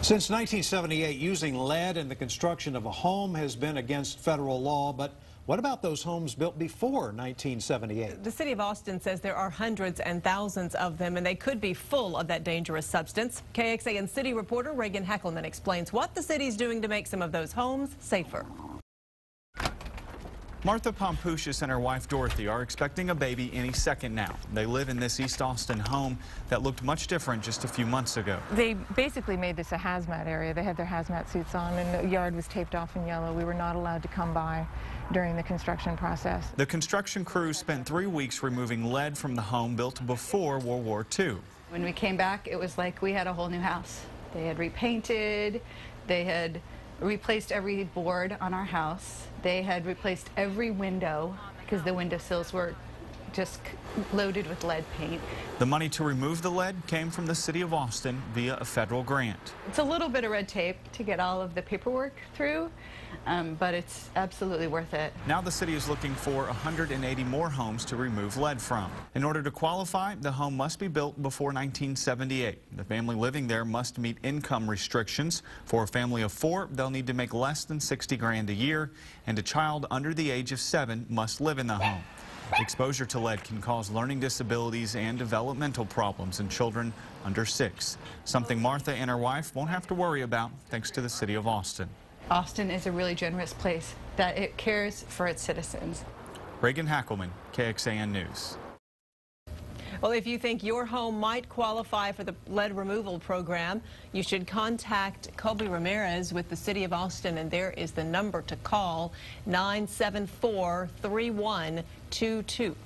Since 1978, using lead in the construction of a home has been against federal law, but what about those homes built before 1978? The city of Austin says there are hundreds and thousands of them, and they could be full of that dangerous substance. KXAN city reporter Reagan Heckelman explains what the city's doing to make some of those homes safer. Martha Pompusius and her wife Dorothy are expecting a baby any second now. They live in this East Austin home that looked much different just a few months ago. They basically made this a hazmat area. They had their hazmat suits on and the yard was taped off in yellow. We were not allowed to come by during the construction process. The construction crew spent three weeks removing lead from the home built before World War II. When we came back, it was like we had a whole new house. They had repainted, they had replaced every board on our house. They had replaced every window because the windowsills were just loaded with lead paint. The money to remove the lead came from the city of Austin via a federal grant. It's a little bit of red tape to get all of the paperwork through, um, but it's absolutely worth it. Now the city is looking for 180 more homes to remove lead from. In order to qualify, the home must be built before 1978. The family living there must meet income restrictions. For a family of four, they'll need to make less than 60 grand a year, and a child under the age of seven must live in the home. Exposure to lead can cause learning disabilities and developmental problems in children under six, something Martha and her wife won't have to worry about thanks to the city of Austin. Austin is a really generous place that it cares for its citizens. Reagan Hackelman, KXAN News. Well, if you think your home might qualify for the lead removal program, you should contact Colby Ramirez with the City of Austin, and there is the number to call 974 3122.